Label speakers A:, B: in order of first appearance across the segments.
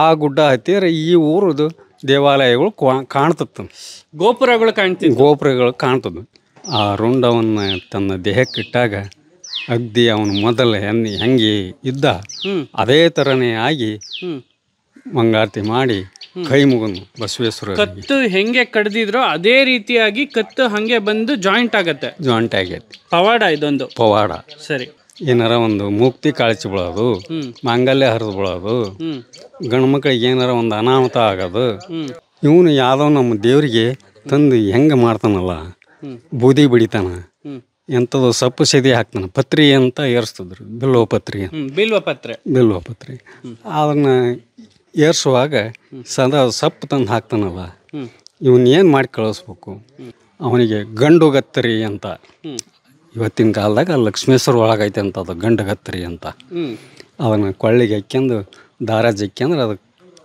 A: ಆ ಗುಡ್ಡ ಹತ್ತಿದ್ರೆ ಈ ಊರದು ದೇವಾಲಯಗಳು ಕಾಣ್ತತ್ತ ಗೋಪುರಗಳು ಕಾಣ್ತಿದ್ವು ಗೋಪುರಗಳು ಕಾಣ್ತದೆ ಆ ರುಂಡವನ್ನ ತನ್ನ ದೇಹಕ್ಕಿಟ್ಟಾಗ ಅಗ್ದಿ ಅವನು ಮೊದಲ ಎನ್ನಿ ಹೆಂಗೆ ಇದ್ದ ಅದೇ ಥರನೇ ಆಗಿ ಮಂಗಾರತಿ ಮಾಡಿ ಕೈ ಮುಗನು ಬಸವೇಶ್ವರ ಕತ್ತು
B: ಹೆಂಗೆ ಕಡ್ದಿದ್ರೋ ಅದೇ ರೀತಿಯಾಗಿ ಕತ್ತು ಹಂಗೆ ಬಂದು ಜಾಯಿಂಟ್ ಆಗತ್ತೆ
A: ಜಾಯಿಂಟ್ ಆಗೈತೆ ಪವಾಡ ಇದೊಂದು ಪವಾಡ ಸರಿ ಏನಾರ ಒಂದು ಮುಕ್ತಿ ಕಾಳಚಿ ಬಿಡೋದು ಮಾಂಗಲ್ಯ ಹರಿದು ಬಿಡೋದು ಗಂಡು ಮಕ್ಕಳಿಗೆ ಏನಾರ ಒಂದು ಅನಾಹುತ ಆಗೋದು ಇವನು ಯಾವುದೋ ನಮ್ಮ ದೇವರಿಗೆ ತಂದು ಹೆಂಗೆ ಮಾಡ್ತಾನಲ್ಲ ಬೂದಿ ಬಿಡಿತಾನ ಎಂಥದ್ದು ಸಪ್ಪು ಸದಿ ಹಾಕ್ತಾನೆ ಪತ್ರಿ ಅಂತ ಏರಿಸ್ತಿದ್ರು ಬಿಲ್ವ ಪತ್ರಿ ಬಿಲ್ವ ಪತ್ರಿ ಬಿಲ್ವ ಪತ್ರಿ ಅದನ್ನ ಏರ್ಸುವಾಗ ಸದಾ ಸಪ್ಪು ತಂದು ಹಾಕ್ತಾನಲ್ಲ ಇವನ್ ಮಾಡಿ ಕಳಿಸ್ಬೇಕು ಅವನಿಗೆ ಗಂಡು ಗತ್ತರಿ ಅಂತ ಇವತ್ತಿನ ಕಾಲದಾಗ ಲಕ್ಷ್ಮೇಶ್ವರ ಒಳಗೈತೆ ಅಂತ ಅದು ಗಂಡಗತ್ರಿ ಅಂತ ಅದನ್ನು ಕೊಳ್ಳಿಗೆ ಹಾಕ್ಯಂದು ದಾರ ಜಕ್ಯಂದ್ರೆ ಅದಕ್ಕೆ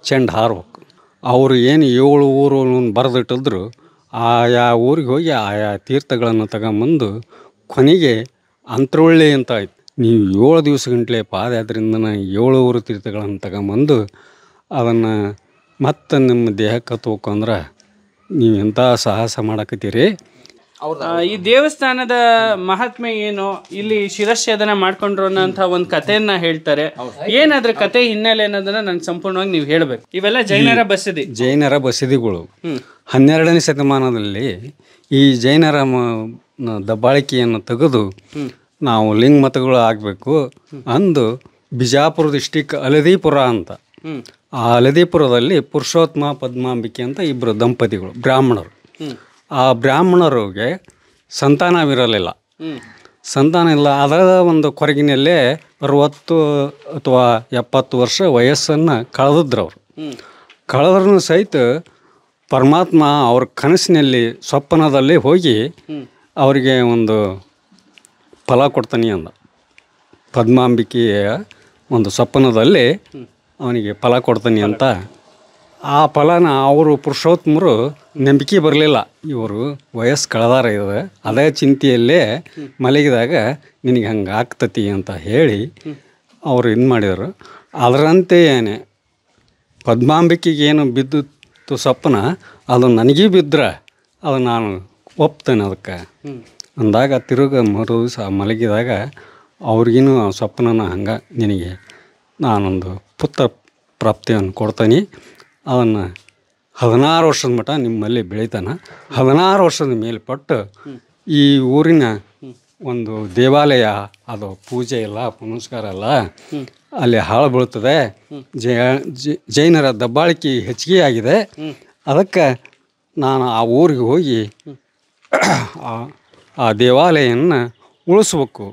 A: ಚೆಂಡು ಹಾರಬೇಕು ಅವರು ಏನು ಏಳು ಊರು ಬರೆದಿಟ್ಟಿದ್ರು ಆಯಾ ಊರಿಗೆ ಹೋಗಿ ಆಯಾ ತೀರ್ಥಗಳನ್ನು ತಗೊಂಬಂದು ಕೊನೆಗೆ ಅಂತರೊಳ್ಳಿ ಅಂತ ಆಯ್ತು ನೀವು ಏಳು ದಿವಸ ಗಂಟಲೆ ಪಾದಯಾತ್ರೆಯಿಂದ ಏಳು ಊರು ತೀರ್ಥಗಳನ್ನು ತಗೊಂಬಂದು ಅದನ್ನು ಮತ್ತೆ ನಿಮ್ಮ ದೇಹಕ್ಕೆ ಹತ್ಬೇಕು ಅಂದ್ರೆ ನೀವು ಎಂಥ ಸಾಹಸ ಮಾಡಕತ್ತೀರಿ
B: ಈ ದೇವಸ್ಥಾನದ ಮಹಾತ್ಮೆ ಏನು ಇಲ್ಲಿ ಶಿರಶ್ಛೇದನ ಮಾಡ್ಕೊಂಡ್ರು ಅನ್ನೋಂತ ಒಂದು ಕಥೆಯನ್ನ ಹೇಳ್ತಾರೆ ಏನಾದ್ರೆ ಕತೆ ಹಿನ್ನೆಲೆ ಅನ್ನೋದನ್ನ ನಂಗೆ ಸಂಪೂರ್ಣವಾಗಿ ನೀವು ಹೇಳ್ಬೇಕು ಇವೆಲ್ಲ ಜೈನರ
A: ಬಸದಿ ಜೈನರ ಬಸದಿಗಳು ಹನ್ನೆರಡನೇ ಶತಮಾನದಲ್ಲಿ ಈ ಜೈನರ ದಬ್ಬಾಳಿಕೆಯನ್ನು ತೆಗೆದು ನಾವು ಲಿಂಗ ಮತಗಳು ಆಗಬೇಕು ಅಂದು ಬಿಜಾಪುರ ಡಿಸ್ಟಿಕ್ ಹಳದಿಪುರ ಅಂತ ಆ ಹಳದಿಪುರದಲ್ಲಿ ಪುರುಷೋತ್ತಮ ಪದ್ಮಾಂಬಿಕೆ ಅಂತ ಇಬ್ಬರು ದಂಪತಿಗಳು ಬ್ರಾಹ್ಮಣರು ಆ ಬ್ರಾಹ್ಮಣರಿಗೆ ಸಂತಾನವಿರಲಿಲ್ಲ ಸಂತಾನ ಇಲ್ಲ ಅದರ ಒಂದು ಕೊರಗಿನಲ್ಲೇ ಅರುವತ್ತು ಅಥವಾ ಎಪ್ಪತ್ತು ವರ್ಷ ವಯಸ್ಸನ್ನು ಕಳೆದಿದ್ರು ಅವರು ಕಳೆದ್ರೂ ಸಹಿತ ಪರಮಾತ್ಮ ಅವ್ರ ಕನಸಿನಲ್ಲಿ ಸ್ವಪ್ನದಲ್ಲಿ ಹೋಗಿ ಅವರಿಗೆ ಒಂದು ಫಲ ಕೊಡ್ತಾನೆ ಅಂದ ಪದ್ಮಾಂಬಿಕೆಯ ಒಂದು ಸ್ವಪ್ನದಲ್ಲಿ ಅವನಿಗೆ ಫಲ ಕೊಡ್ತಾನೆ ಅಂತ ಆ ಫಲನ ಅವರು ಪುರುಷೋತ್ತಮರು ನಂಬಿಕೆ ಬರಲಿಲ್ಲ ಇವರು ವಯಸ್ಸು ಕಳೆದಾರ ಇದು ಅದೇ ಚಿಂತೆಯಲ್ಲೇ ಮಲಗಿದಾಗ ನಿನಗೆ ಹಂಗೆ ಆಗ್ತತಿ ಅಂತ ಹೇಳಿ ಅವರು ಇದು ಮಾಡಿದರು ಅದರಂತೆಯೇ ಪದ್ಮಾಂಬಿಕೆಗೆ ಏನು ಬಿದ್ದಿತ್ತು ಸ್ವಪ್ನ ಅದು ನನಗೆ ಬಿದ್ದರೆ ಅದು ನಾನು ಒಪ್ತೇನೆ ಅದಕ್ಕೆ ಅಂದಾಗ ತಿರುಗ ಮರು ದಿವಸ ಮಲಗಿದಾಗ ಆ ಸ್ವಪ್ನನ ಹಂಗೆ ನಿನಗೆ ನಾನೊಂದು ಪುತ್ರ ಪ್ರಾಪ್ತಿಯನ್ನು ಕೊಡ್ತೀನಿ ಅದನ್ನು ಹದಿನಾರು ವರ್ಷದ ಮಟ್ಟ ನಿಮ್ಮಲ್ಲಿ ಬೆಳೀತಾನೆ ಹದಿನಾರು ವರ್ಷದ ಮೇಲ್ಪಟ್ಟು ಈ ಊರಿನ ಒಂದು ದೇವಾಲಯ ಅದು ಪೂಜೆ ಇಲ್ಲ ಪುನಸ್ಕಾರ ಅಲ್ಲ ಅಲ್ಲಿ ಹಾಳು ಬೀಳ್ತದೆ ಜೈನರ ದಬ್ಬಾಳಿಕೆ ಹೆಚ್ಚಿಗೆ ಆಗಿದೆ ಅದಕ್ಕೆ ನಾನು ಆ ಊರಿಗೆ ಹೋಗಿ ಆ ದೇವಾಲಯವನ್ನು ಉಳಿಸ್ಬೇಕು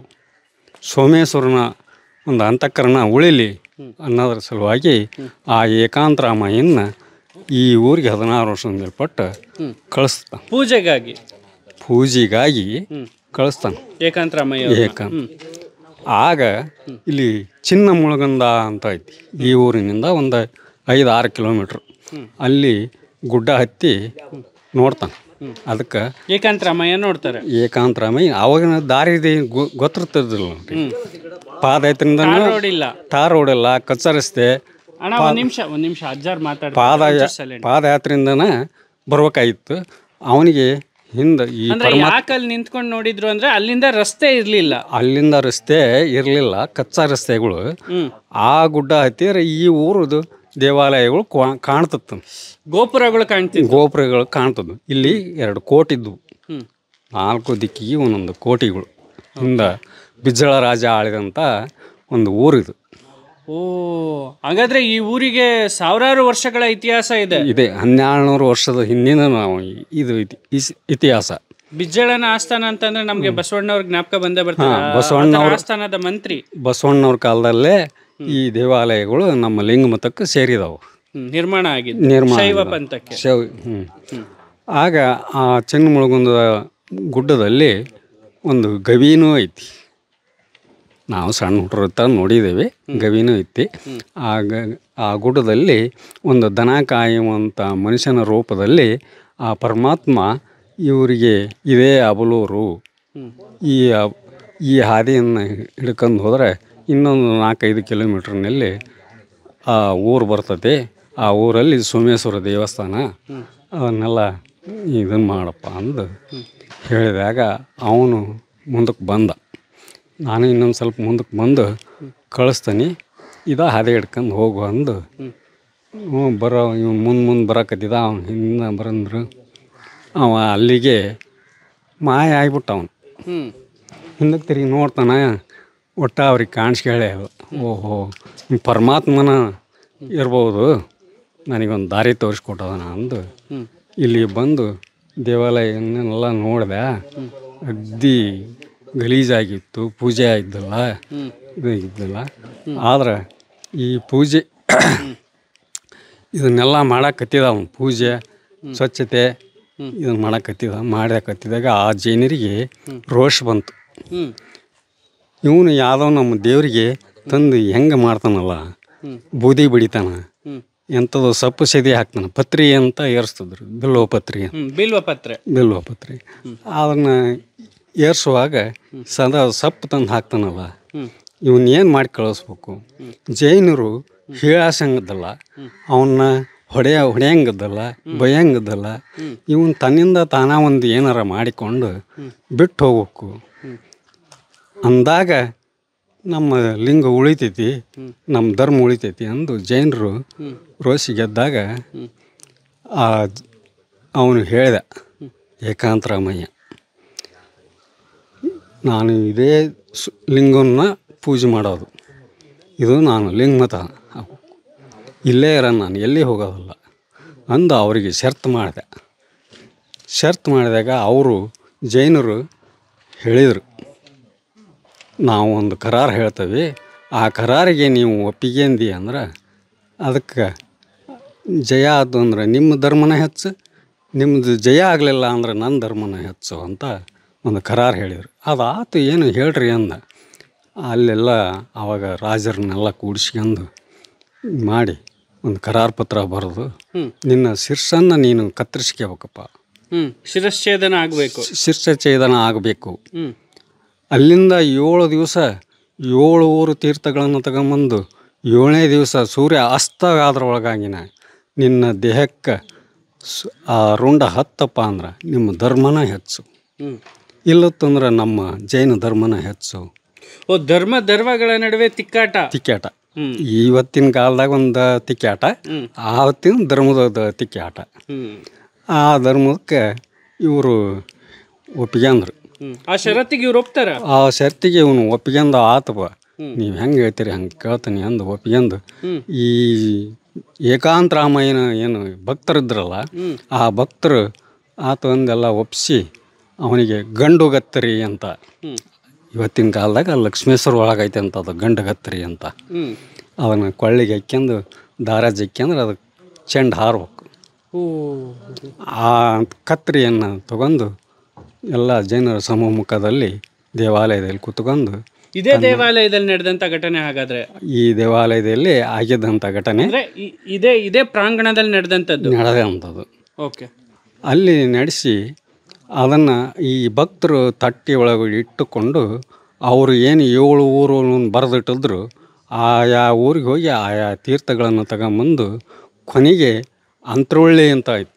A: ಸೋಮೇಶ್ವರನ ಒಂದು ಅಂತಃಕರಣ ಉಳಿಲಿ ಅನ್ನೋದ್ರ ಸಲುವಾಗಿ ಆ ಏಕಾಂತರಾಮಯ್ಯನ ಈ ಊರಿಗೆ ಹದಿನಾರು ವರ್ಷದಿಂದ ಪಟ್ಟ ಕಳಿಸ್ತಾನೆ ಪೂಜೆಗಾಗಿ ಪೂಜೆಗಾಗಿ ಕಳಿಸ್ತಾನೆ
B: ಏಕಾಂತರಾಮಯ್ಯ ಏಕಾಂತ
A: ಆಗ ಇಲ್ಲಿ ಚಿನ್ನ ಮುಳುಗಂದ ಅಂತ ಐತಿ ಈ ಊರಿನಿಂದ ಒಂದು ಐದು ಆರು ಕಿಲೋಮೀಟ್ರ್ ಅಲ್ಲಿ ಗುಡ್ಡ ಹತ್ತಿ ನೋಡ್ತಾನೆ ಅದಕ್ಕೆ ಏಕಾಂತರಾಮಯ್ಯ ನೋಡ್ತಾರೆ ಏಕಾಂತರಾಮಯ್ಯ ಆವಾಗಿನ ದಾರಿದೆ ಗೊತ್ತಿರ್ತದಿಲ್ಲ ಪಾದ ಐತ್ರಿಂದ ರೋಡ್ ಇಲ್ಲ
B: ಅಣ್ಣ ಒಂದು ನಿಮಿಷ ಒಂದು ನಿಮಿಷ
A: ಬರ್ಬೇಕಾಗಿತ್ತು ಅವನಿಗೆ ಹಿಂದೆ ಈ ಯಾಕಲ್ಲಿ
B: ನಿಂತ್ಕೊಂಡು ನೋಡಿದ್ರು ಅಂದ್ರೆ ಅಲ್ಲಿಂದ ರಸ್ತೆ ಇರಲಿಲ್ಲ
A: ಅಲ್ಲಿಂದ ರಸ್ತೆ ಇರಲಿಲ್ಲ ಕಚ್ಚಾ ರಸ್ತೆಗಳು ಆ ಗುಡ್ಡ ಹತ್ತಿರ ಈ ಊರದು ದೇವಾಲಯಗಳು ಕಾಣ್ತಿತ್ತು ಗೋಪುರಗಳು ಕಾಣ್ತಿದ್ವು ಗೋಪುರಗಳು ಕಾಣ್ತದ್ದು ಇಲ್ಲಿ ಎರಡು ಕೋಟಿದ್ವು ನಾಲ್ಕು ದಿಕ್ಕಿಗೆ ಒಂದೊಂದು ಕೋಟಿಗಳು ಹಿಂದೆ ಬಿಜ್ಜಳ ರಾಜ ಆಳಿದಂಥ ಒಂದು ಊರಿದು
B: ಓ ಹಾಗಾದ್ರೆ ಈ ಊರಿಗೆ ಸಾವಿರಾರು ವರ್ಷಗಳ ಇತಿಹಾಸ ಇದೆ ಇದೆ
A: ಹನ್ನೆರಡುನೂರು ವರ್ಷದ ಹಿಂದಿನ ನಾವು ಇದು ಇತಿಹಾಸ
B: ಬಿಜ್ಜಳನ ಆಸ್ಥಾನ ಅಂತಂದ್ರೆ ನಮ್ಗೆ ಬಸವಣ್ಣವ್ರ ಜ್ಞಾಪಕ ಬಂದೇ ಬರ್ತಾರೆ ಬಸವಣ್ಣವ್ರ ಆಸ್ಥಾನದ ಮಂತ್ರಿ
A: ಬಸವಣ್ಣವ್ರ ಕಾಲದಲ್ಲೇ ಈ ದೇವಾಲಯಗಳು ನಮ್ಮ ಲಿಂಗ ಮತಕ್ಕೆ ಸೇರಿದವು
B: ನಿರ್ಮಾಣ ಆಗಿದೆ ನಿರ್ಮಾಣ ಶೈವ ಪಂಥಕ್ಕೆ ಶೈವ
A: ಆಗ ಆ ಚೆನ್ನಮುಳಗುಂದ ಗುಡ್ಡದಲ್ಲಿ ಒಂದು ಗವಿನೂ ಐತಿ ನಾವು ಸಣ್ಣ ಹುಡುಗರತ್ತ ನೋಡಿದ್ದೇವೆ ಗವಿನೂ ಇತ್ತಿ ಆಗ ಆ ಗುಡ್ಡದಲ್ಲಿ ಒಂದು ದನ ಕಾಯುವಂಥ ಮನುಷ್ಯನ ರೂಪದಲ್ಲಿ ಆ ಪರಮಾತ್ಮ ಇವರಿಗೆ ಇದೇ ಅಬಲೂರು ಈ ಈ ಹಾದಿಯನ್ನು ಹಿಡ್ಕೊಂಡು ಹೋದರೆ ಇನ್ನೊಂದು ನಾಲ್ಕೈದು ಕಿಲೋಮೀಟ್ರ್ನಲ್ಲಿ ಆ ಊರು ಬರ್ತದೆ ಆ ಊರಲ್ಲಿ ಸೋಮೇಶ್ವರ ದೇವಸ್ಥಾನ ಅದನ್ನೆಲ್ಲ ಇದನ್ನು ಮಾಡಪ್ಪ ಅಂದು ಹೇಳಿದಾಗ ಅವನು ಮುಂದಕ್ಕೆ ಬಂದ ನಾನು ಇನ್ನೊಂದು ಸ್ವಲ್ಪ ಮುಂದಕ್ಕೆ ಬಂದು ಕಳಿಸ್ತೀನಿ ಇದ ಹದೆ ಹಿಡ್ಕೊಂಡು ಹೋಗು ಅಂದು ಹ್ಞೂ ಬರೋ ಇವ್ ಮುಂದೆ ಮುಂದೆ ಬರಕತ್ತಿದ ಅವ್ನು ಹಿಂದೆ ಬರಂದ್ರು ಅವ ಅಲ್ಲಿಗೆ ಮಾಯ ಆಗಿಬಿಟ್ಟ ಅವನು ಹಿಂದಕ್ಕೆ ತಿರುಗಿ ನೋಡ್ತಾನ ಒಟ್ಟ ಅವ್ರಿಗೆ ಕಾಣಿಸ್ಕೇಳೆ ಓಹೋ ಪರಮಾತ್ಮನ ಇರ್ಬೋದು ನನಗೊಂದು ದಾರಿ ತೋರಿಸ್ಕೊಟ್ಟದನ ಅಂದು ಇಲ್ಲಿ ಬಂದು ದೇವಾಲಯನ್ನೆಲ್ಲ ನೋಡಿದೆ ಅಗ್ದಿ ಗಲೀಜಾಗಿತ್ತು ಪೂಜೆ ಆಗಿದ್ದಲ್ಲ ಇದು ಆದ್ರೆ ಈ ಪೂಜೆ ಇದನ್ನೆಲ್ಲ ಮಾಡಕ್ಕತ್ತಿದ ಅವನು ಪೂಜೆ ಸ್ವಚ್ಛತೆ ಇದನ್ನು ಮಾಡಕ್ಕತ್ತಿದ ಮಾಡಕ್ಕತ್ತಿದಾಗ ಆ ಜೈನರಿಗೆ ರೋಷ ಬಂತು ಇವನು ಯಾವುದೋ ನಮ್ಮ ದೇವರಿಗೆ ತಂದು ಹೆಂಗೆ ಮಾಡ್ತಾನಲ್ಲ ಬೂದಿ ಬಡಿತಾನ ಎಂಥದ್ದು ಸಪ್ಪು ಸದಿ ಹಾಕ್ತಾನೆ ಪತ್ರಿ ಅಂತ ಏರಿಸ್ತಿದ್ರು ಬಿಲ್ವ ಪತ್ರಿ ಬಿಲ್ವ ಪತ್ರೆ ಬಿಲ್ವ ಪತ್ರಿ ಅದನ್ನ ಏರ್ಸುವಾಗ ಸದಾ ಸಪ್ಪು ತಂದು ಹಾಕ್ತಾನಲ್ಲ ಇವನ್ನ ಏನು ಮಾಡಿ ಕಳಿಸ್ಬೇಕು ಜೈನರು ಹೀಳಾಸಂಗದ್ದಲ್ಲ ಅವನ್ನ ಹೊಡೆಯ ಹೊಡೆಯಂಗದಲ್ಲ ಭಯಂಗದಲ್ಲ ಇವನ್ ತನ್ನಿಂದ ತಾನ ಒಂದು ಏನಾರ ಮಾಡಿಕೊಂಡು ಬಿಟ್ಟು ಹೋಗ್ಬೇಕು ಅಂದಾಗ ನಮ್ಮ ಲಿಂಗ ಉಳಿತೈತಿ ನಮ್ಮ ಧರ್ಮ ಉಳಿತೈತಿ ಅಂದು ಜೈನರು ರೋಸಿ ಗೆದ್ದಾಗ ಆ ಅವನು ಹೇಳಿದ ಏಕಾಂತರಾಮಯ್ಯ ನಾನು ಇದೇ ಸು ಲಿಂಗನ್ನ ಪೂಜೆ ಮಾಡೋದು ಇದು ನಾನು ಮತ ಇಲ್ಲೇ ಇರೋ ನಾನು ಎಲ್ಲಿ ಹೋಗೋದಲ್ಲ ಅಂದು ಅವರಿಗೆ ಶರ್ತ್ ಮಾಡಿದೆ ಶರ್ತ್ ಮಾಡಿದಾಗ ಅವರು ಜೈನರು ಹೇಳಿದರು ನಾವು ಒಂದು ಕರಾರು ಹೇಳ್ತೇವೆ ಆ ಕರಾರಿಗೆ ನೀವು ಒಪ್ಪಿಗೆಂದಿ ಅಂದ್ರೆ ಅದಕ್ಕೆ ಜಯ ಅದು ಅಂದರೆ ನಿಮ್ಮ ಧರ್ಮನ ಹೆಚ್ಚು ನಿಮ್ಮದು ಜಯ ಆಗಲಿಲ್ಲ ಅಂದರೆ ನನ್ನ ಧರ್ಮನ ಹೆಚ್ಚು ಅಂತ ಒಂದು ಕರಾರು ಹೇಳಿದರು ಅದಾತು ಏನು ಹೇಳ್ರಿ ಅಂದ ಅಲ್ಲೆಲ್ಲ ಆವಾಗ ರಾಜರನ್ನೆಲ್ಲ ಕೂಡಿಸ್ಕೊಂಡು ಮಾಡಿ ಒಂದು ಕರಾರ್ ಪತ್ರ ಬರೆದು ನಿನ್ನ ಶಿರ್ಷನ್ನು ನೀನು ಕತ್ತರಿಸ್ಕೋಬೇಕಪ್ಪ
B: ಹ್ಞೂ ಶಿರಶ್ಛೇದನ ಆಗಬೇಕು
A: ಶಿರ್ಷಚ್ಛೇದನ ಆಗಬೇಕು ಅಲ್ಲಿಂದ ಏಳು ದಿವಸ ಏಳು ಊರು ತೀರ್ಥಗಳನ್ನು ತಗೊಂಬಂದು ಏಳನೇ ದಿವಸ ಸೂರ್ಯ ಅಸ್ತ ಆದ್ರೊಳಗಾಗಿನ ನಿನ್ನ ದೇಹಕ್ಕೆ ಆ ರುಂಡ ಹತ್ತಪ್ಪ ಅಂದ್ರೆ ನಿಮ್ಮ ಧರ್ಮನ ಹೆಚ್ಚು ಇಲ್ಲತ್ತಂದ್ರೆ ನಮ್ಮ ಜೈನ ಧರ್ಮನ ಹೆಚ್ಚು ಓ ಧರ್ಮ ಧರ್ಮಗಳ ನಡುವೆ ತಿಕ್ಕಾಟ ತಿಕ್ಕಾಟ ಇವತ್ತಿನ ಕಾಲದಾಗ ಒಂದು ತಿಕ್ಕಾಟ ಆವತ್ತಿನ ಧರ್ಮದ ತಿಕ್ಕಾಟ ಆ ಧರ್ಮಕ್ಕೆ ಇವರು ಒಪ್ಪಿಗೆಂದ್ರು
B: ಆ ಷರತ್ತಿಗೆ ಇವ್ರು ಒಪ್ತಾರ ಆ
A: ಷರತ್ತಿಗೆ ಇವನು ಒಪ್ಪಿಗೆಂದ ಆತವ ನೀವು ಹೆಂಗೆ ಹೇಳ್ತೀರಿ ಹಂಗೆ ಕೇಳ್ತಾನೆ ಅಂದು ಒಪ್ಪಿಗೆಂದು ಈ ರಾಮಾಯಣ ಏನು ಭಕ್ತರಿದ್ರಲ್ಲ ಆ ಭಕ್ತರು ಆತ ಒಂದೆಲ್ಲ ಒಪ್ಪಿಸಿ ಅವನಿಗೆ ಗಂಡು ಗತ್ತರಿ ಅಂತ ಇವತ್ತಿನ ಕಾಲದಾಗ ಲಕ್ಷ್ಮೇಶ್ವರ ಒಳಗೈತೆ ಅಂತ ಅದು ಗಂಡು ಗತ್ತರಿ ಅಂತ ಅವನ ಕೊಳ್ಳಿಗೆ ಹಾಕ್ಯಂದು ದಾರ ಜಕ್ಯಂದ್ರೆ ಅದಕ್ಕೆ ಚೆಂಡು ಹಾರಬೇಕು ಆ ಕತ್ತರಿಯನ್ನು ತಗೊಂಡು ಎಲ್ಲ ಜನರ ಮುಖದಲ್ಲಿ ದೇವಾಲಯದಲ್ಲಿ ಕೂತ್ಕೊಂಡು
B: ಇದೇ ದೇವಾಲಯದಲ್ಲಿ ನಡೆದಂತ ಘಟನೆ ಹಾಗಾದ್ರೆ
A: ಈ ದೇವಾಲಯದಲ್ಲಿ ಆಗಿದ್ದಂಥ ಘಟನೆ
B: ಇದೇ ಇದೇ ಪ್ರಾಂಗಣದಲ್ಲಿ ನಡೆದಂತದ್ದು ನಡೆದಂಥದ್ದು ಓಕೆ
A: ಅಲ್ಲಿ ನಡೆಸಿ ಅದನ್ನು ಈ ಭಕ್ತರು ತಟ್ಟಿ ಒಳಗೆ ಇಟ್ಟುಕೊಂಡು ಅವರು ಏನು ಏಳು ಊರು ಬರೆದಿಟ್ಟಿದ್ರು ಆಯಾ ಊರಿಗೆ ಹೋಗಿ ಆಯಾ ತೀರ್ಥಗಳನ್ನು ತಗೊಂಬಂದು ಕೊನೆಗೆ ಅಂತ್ರೋಳ್ಳಿ ಅಂತ ಆಯ್ತು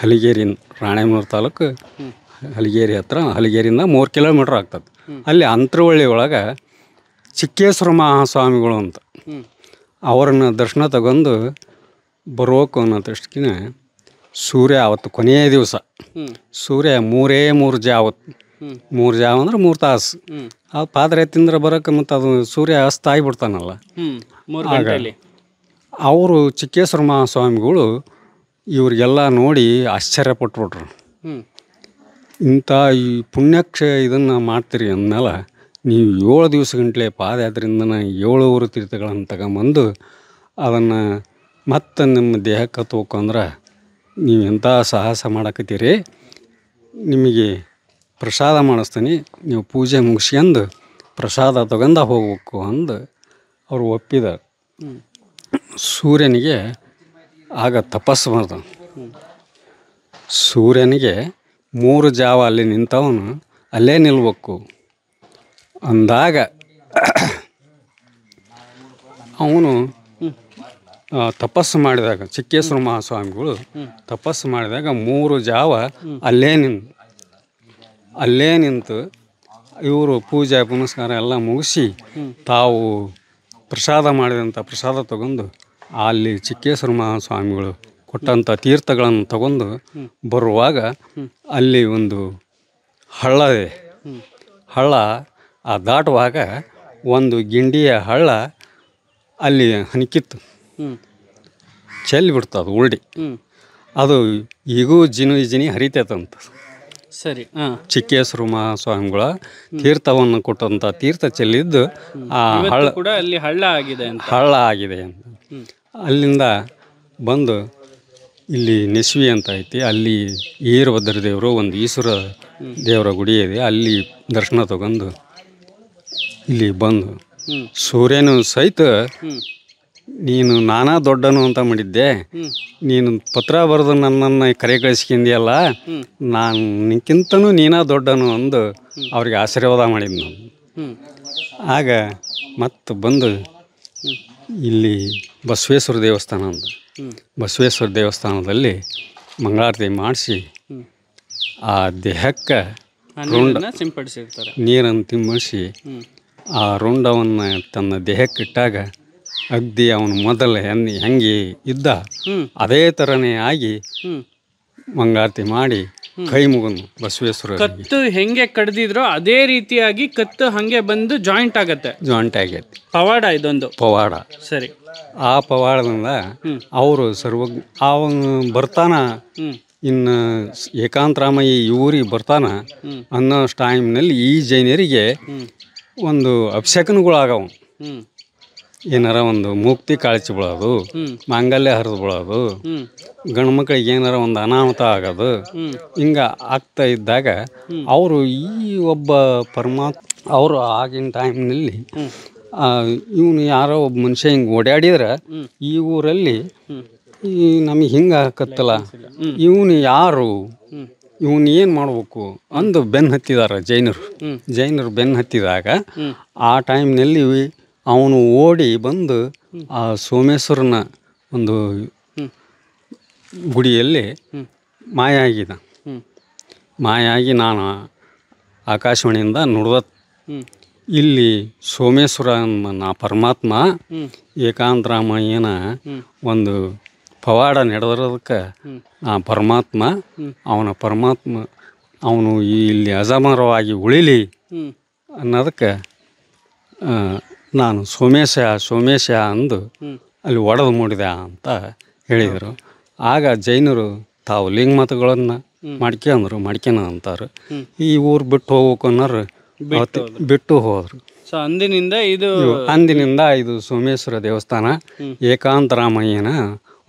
A: ಹಲಿಗೇರಿ ರಾಣೇಮೂರು ತಾಲೂಕು ಹಲಿಗೇರಿ ಹತ್ರ ಹಲಿಗೇರಿಯಿಂದ ಮೂರು ಕಿಲೋಮೀಟ್ರ್ ಆಗ್ತದೆ ಅಲ್ಲಿ ಅಂತ್ರವಳ್ಳಿ ಒಳಗೆ ಚಿಕ್ಕೇಶ್ವರ ಮಹಾಸ್ವಾಮಿಗಳು ಅಂತ ಅವರನ್ನು ದರ್ಶನ ತಗೊಂಡು ಬರೋಕು ಅನ್ನೋದಷ್ಟಕ್ಕಿನ ಸೂರ್ಯ ಆವತ್ತು ಕೊನೆಯ ದಿವಸ ಸೂರ್ಯ ಮೂರೇ ಮೂರು ಜಾವ ಮೂರು ಜಾವ ಅಂದ್ರೆ ಮೂರು ತಾಸು ಆ ಪಾದ್ರೆ ತಿಂದ್ರೆ ಬರೋಕೆ ಮತ್ತು ಅದು ಸೂರ್ಯ ಅಸ್ತ ಆಗಿಬಿಡ್ತಾನಲ್ಲ ಅವರು ಚಿಕ್ಕೇಶ್ವರ ಮಹಾಸ್ವಾಮಿಗಳು ಇವರಿಗೆಲ್ಲ ನೋಡಿ ಆಶ್ಚರ್ಯ ಪಟ್ಬಿಟ್ರು ಇಂಥ ಈ ಪುಣ್ಯಕ್ಷ ಇದನ್ನು ಮಾಡ್ತೀರಿ ಅಂದಮೇಲ ನೀವು ಏಳು ದಿವಸ ಗಂಟಲೆ ಪಾದಯಾತ್ರೆಯಿಂದ ಊರು ತೀರ್ಥಗಳನ್ನು ತಗೊಂಬಂದು ಅದನ್ನು ಮತ್ತೆ ನಿಮ್ಮ ದೇಹಕ್ಕೆ ಹತ್ಬೇಕು ನೀವು ಎಂಥ ಸಾಹಸ ಮಾಡಕತ್ತೀರಿ ನಿಮಗೆ ಪ್ರಸಾದ ಮಾಡಿಸ್ತೀನಿ ನೀವು ಪೂಜೆ ಮುಗಿಸ್ಕೊಂಡು ಪ್ರಸಾದ ತಗೊಂಡು ಹೋಗ್ಬೇಕು ಅಂದು ಅವರು ಒಪ್ಪಿದ ಸೂರ್ಯನಿಗೆ ಆಗ ತಪಸ್ಸು ಮಾಡ್ದ ಸೂರ್ಯನಿಗೆ ಮೂರು ಜಾವ ಅಲ್ಲಿ ನಿಂತವನು ಅಲ್ಲೇ ನಿಲ್ಬೇಕು ಅಂದಾಗ ಅವನು ತಪಸ್ಸು ಮಾಡಿದಾಗ ಚಿಕ್ಕೇಶ್ವರ ಮಹಾಸ್ವಾಮಿಗಳು ತಪಸ್ಸು ಮಾಡಿದಾಗ ಮೂರು ಜಾವ ಅಲ್ಲೇ ನಿಂತು ಅಲ್ಲೇ ನಿಂತು ಇವರು ಪೂಜೆ ಪುನಸ್ಕಾರ ಎಲ್ಲ ಮುಗಿಸಿ ತಾವು ಪ್ರಸಾದ ಮಾಡಿದಂಥ ಪ್ರಸಾದ ತಗೊಂಡು ಅಲ್ಲಿ ಚಿಕ್ಕೇಶ್ವರ ಮಹಾಸ್ವಾಮಿಗಳು ಕೊಟ್ಟಂಥ ತೀರ್ಥಗಳನ್ನು ತಗೊಂಡು ಬರುವಾಗ ಅಲ್ಲಿ ಒಂದು ಹಳ್ಳ ಇದೆ ಹಳ್ಳ ಆ ದಾಟುವಾಗ ಒಂದು ಗಿಂಡಿಯ ಹಳ್ಳ ಅಲ್ಲಿ ಹನಿಕಿತ್ತು ಚೆಲ್ಲಿ ಅದು ಉಲ್ಡಿ ಅದು ಈಗೂ ಜಿನಿ ಜಿನಿ ಹರಿತೈತಂತ ಸರಿ ಚಿಕ್ಕೇಶ್ವರ ಮಹಾಸ್ವಾಮಿಗಳ ತೀರ್ಥವನ್ನು ಕೊಟ್ಟಂತ ತೀರ್ಥ ಚೆಲ್ಲಿದ್ದು ಆ ಹಳ್ಳ
B: ಕೂಡ ಅಲ್ಲಿ ಹಳ್ಳ ಆಗಿದೆ ಹಳ್ಳ
A: ಆಗಿದೆ ಅಂತ ಅಲ್ಲಿಂದ ಬಂದು ಇಲ್ಲಿ ನೆಸ್ವಿ ಅಂತ ಐತಿ ಅಲ್ಲಿ ಈರಭದ್ರ ದೇವರು ಒಂದು ಈಶ್ವರ ದೇವರ ಗುಡಿ ಇದೆ ಅಲ್ಲಿ ದರ್ಶನ ತಗೊಂಡು ಇಲ್ಲಿ ಬಂದು ಸೂರ್ಯನು ಸಹಿತ ನೀನು ನಾನಾ ದೊಡ್ಡನು ಅಂತ ಮಾಡಿದ್ದೆ ನೀನು ಪತ್ರ ಬರೆದು ನನ್ನನ್ನು ಕರೆ ಕಳಿಸ್ಕೊಂಡಿಯಲ್ಲ ನಾನು ನಿನ್ಕಿಂತನೂ ನೀನಾ ದೊಡ್ಡನು ಅಂದು ಅವ್ರಿಗೆ ಆಶೀರ್ವಾದ ನಾನು ಆಗ ಮತ್ತು ಬಂದು ಇಲ್ಲಿ ಬಸವೇಶ್ವರ ದೇವಸ್ಥಾನ ಅಂದು ಬಸವೇಶ್ವರ ದೇವಸ್ಥಾನದಲ್ಲಿ ಮಂಗಳಾರತಿ ಮಾಡಿಸಿ ಆ ದೇಹಕ್ಕೆ ರುಂಡ ಸಿಂಪಡಿಸಿರ್ತಾರೆ ನೀರನ್ನು ತಿಮ್ಮಿಸಿ ಆ ರುಂಡವನ್ನು ತನ್ನ ದೇಹಕ್ಕಿಟ್ಟಾಗ ಅಗ್ದಿ ಅವನು ಮೊದಲ ಹೆನ್ನಿ ಹೆಂಗೆ ಇದ್ದ ಅದೇ ಥರನೇ ಆಗಿ ಮಂಗಾರ್ತಿ ಮಾಡಿ ಕೈ ಮುಗುನು ಬಸವೇಶ್ವರ ಕತ್ತು
B: ಹೆಂಗೆ ಕಡ್ದಿದ್ರು ಅದೇ ರೀತಿಯಾಗಿ ಕತ್ತು ಹಂಗೆ ಬಂದು ಜಾಯಿಂಟ್ ಆಗತ್ತೆ
A: ಜಾಯಿಂಟ್ ಆಗೈತಿ
B: ಪವಾಡ ಇದೊಂದು ಪವಾಡ ಸರಿ
A: ಆ ಪವಾಡದಿಂದ ಅವರು ಸರ್ವ ಅವನು ಬರ್ತಾನ ಇನ್ನು ಏಕಾಂತರಾಮಯ್ಯ ಇವರಿಗೆ ಬರ್ತಾನ ಅನ್ನೋ ಟೈಮ್ನಲ್ಲಿ ಈ ಜೈನರಿಗೆ ಒಂದು ಅಭಿಷೇಕನುಗಳಾಗವು ಏನಾರ ಒಂದು ಮುಕ್ತಿ ಕಾಳಚಿ ಬಿಡೋದು ಮಾಂಗಲ್ಯ ಹರಿದು ಬಿಡೋದು ಗಂಡು ಮಕ್ಕಳಿಗೆ ಏನಾರ ಒಂದು ಅನಾಹುತ ಆಗೋದು ಹಿಂಗ ಆಗ್ತಾ ಇದ್ದಾಗ ಅವರು ಈ ಒಬ್ಬ ಪರಮಾತ್ಮ ಅವರು ಆಗಿನ ಟೈಮ್ನಲ್ಲಿ ಇವನು ಯಾರೋ ಒಬ್ಬ ಮನುಷ್ಯ ಹಿಂಗೆ ಓಡಾಡಿದ್ರೆ ಈ ಊರಲ್ಲಿ ಈ ನಮಗೆ ಹಿಂಗೆ ಹಾಕತ್ತಲ್ಲ ಇವನು ಯಾರು ಇವನು ಏನು ಮಾಡಬೇಕು ಅಂದು ಬೆನ್ನು ಹತ್ತಿದಾರ ಜೈನರು ಜೈನರು ಬೆನ್ನು ಹತ್ತಿದಾಗ ಆ ಟೈಮ್ನಲ್ಲಿ ಅವನು ಓಡಿ ಬಂದು ಆ ಸೋಮೇಶ್ವರನ ಒಂದು ಗುಡಿಯಲ್ಲಿ ಮಾಯ ಆಗಿದ ಮಾಯ ನಾನು ಆಕಾಶವಾಣಿಯಿಂದ ನುಡ್ದ ಇಲ್ಲಿ ಸೋಮೇಶ್ವರ ಸೋಮೇಶ್ವರನ ಪರಮಾತ್ಮ ರಾಮಯ್ಯನ ಒಂದು ಪವಾಡ ನಡೆದಿರೋದಕ್ಕೆ ಆ ಪರಮಾತ್ಮ ಅವನ ಪರಮಾತ್ಮ ಅವನು ಇಲ್ಲಿ ಅಜಮರವಾಗಿ ಉಳಿಲಿ ಅನ್ನೋದಕ್ಕೆ ನಾನು ಸೋಮೇಶ ಸೋಮೇಶ ಅಂದು ಅಲ್ಲಿ ಒಡೆದು ಮೂಡಿದೆ ಅಂತ ಹೇಳಿದರು ಆಗ ಜೈನರು ತಾವು ಲಿಂಗ ಮತಗಳನ್ನು ಮಾಡ್ಕೊಂಡ್ರು ಮಡ್ಕೆನ ಅಂತಾರೆ ಈ ಊರು ಬಿಟ್ಟು ಹೋಗ್ಬೇಕು ಅನ್ನೋರು ಬಿಟ್ಟು ಹೋದ್ರು
B: ಅಂದಿನಿಂದ ಇದು ಅಂದಿನಿಂದ
A: ಇದು ಸೋಮೇಶ್ವರ ದೇವಸ್ಥಾನ ಏಕಾಂತರಾಮಯ್ಯನ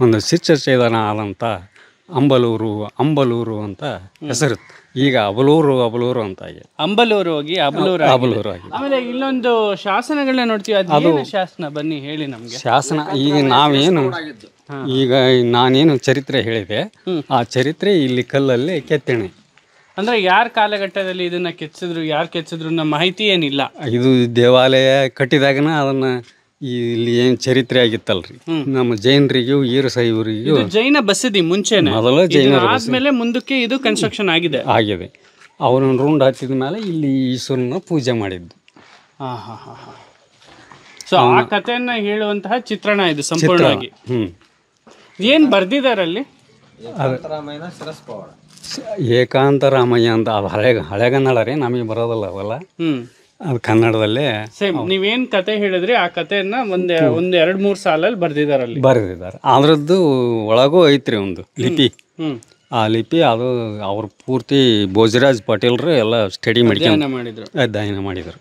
A: ಒಂದು ಶಿಕ್ಷ ಛೇದನ ಆದಂಥ ಅಂಬಲೂರು ಅಂಬಲೂರು ಅಂತ ಹೆಸರಿತ್ತು ಈಗ ಅಬಲೂರು ಅಬಲೂರು ಅಂತ ಆಗಿದೆ ಅಂಬಲೂರು ಹೋಗಿ ಅಬಲೂರು ಅಬಲೂರು ಆಗಿ
B: ಆಮೇಲೆ ಇಲ್ಲೊಂದು ಶಾಸನಗಳನ್ನ ನೋಡ್ತೀವಿ ಅದು ಶಾಸನ ಬನ್ನಿ ಹೇಳಿ ನಮಗೆ ಶಾಸನ ಈಗ ನಾವೇನು
A: ಈಗ ನಾನೇನು ಚರಿತ್ರೆ ಹೇಳಿದೆ ಆ ಚರಿತ್ರೆ ಇಲ್ಲಿ ಕಲ್ಲಲ್ಲಿ ಕೆತ್ತಣೆ
B: ಅಂದ್ರೆ ಯಾರ ಕಾಲಘಟ್ಟದಲ್ಲಿ ಇದನ್ನ ಕೆತ್ತಿಸಿದ್ರು ಯಾರು ಕೆತ್ತಿಸಿದ್ರು ನಮ್ಮ ಮಾಹಿತಿ ಏನಿಲ್ಲ
A: ಇದು ದೇವಾಲಯ ಕಟ್ಟಿದಾಗನ ಅದನ್ನ ಇಲ್ಲಿ ಏನು ಚರಿತ್ರೆ ಆಗಿತ್ತಲ್ರಿ ನಮ್ಮ ಜೈನರಿಗೂ ಈರ ಸಾಹಿಬರಿಗೂ ಜೈನ ಬಸದಿ ಮುಂಚೆ ಮೊದಲ ಜೈನ ಆದ್ಮೇಲೆ
B: ಮುಂದಕ್ಕೆ ಇದು ಕನ್ಸ್ಟ್ರಕ್ಷನ್
A: ಆಗಿದೆ ಆಗಿದೆ ಅವರನ್ನು ರೂಂಡ್ ಹತ್ತಿದ ಮೇಲೆ ಇಲ್ಲಿ ಈಶ್ವರನ ಪೂಜೆ ಮಾಡಿದ್ದು
B: ಆಹಾ ಹಾಂ ಸೊ ಆ ಕಥೆಯನ್ನು ಹೇಳುವಂತಹ ಚಿತ್ರಣ ಇದು ಸಂಪೂರ್ಣವಾಗಿ ಹ್ಞೂ ಏನು ಬರ್ದಿದ್ದಾರೆ ಅಲ್ಲಿ
A: ಏಕಾಂತ ರಾಮಯ್ಯ ಅಂತ ಹಳೆಗ ಹಳೆಗನ್ನಡ ರೀ ನಮಗೆ ಬರೋದಲ್ಲ ಅವಲ್ಲ ಹ್ಞೂ ಅದು ಕನ್ನಡದಲ್ಲೇ
B: ಸೇಮ್ ನೀವೇನು ಕತೆ ಹೇಳಿದ್ರಿ ಆ ಕಥೆಯನ್ನ ಒಂದು ಒಂದು ಎರಡು ಮೂರು ಸಾಲಲ್ಲಿ ಬರ್ದಿದ್ದಾರೆ ಅಲ್ಲಿ ಬರೆದಿದ್ದಾರೆ
A: ಅದರದ್ದು ಒಳಗೂ ಐತ್ರಿ ಒಂದು ಲಿಪಿ ಆ ಲಿಪಿ ಅದು ಅವ್ರ ಪೂರ್ತಿ ಭೋಜರಾಜ್ ಪಟೇಲ್ರು ಎಲ್ಲ ಸ್ಟಡಿ ಮಾಡಿದ್ರು ಅಧ್ಯಯನ ಮಾಡಿದರು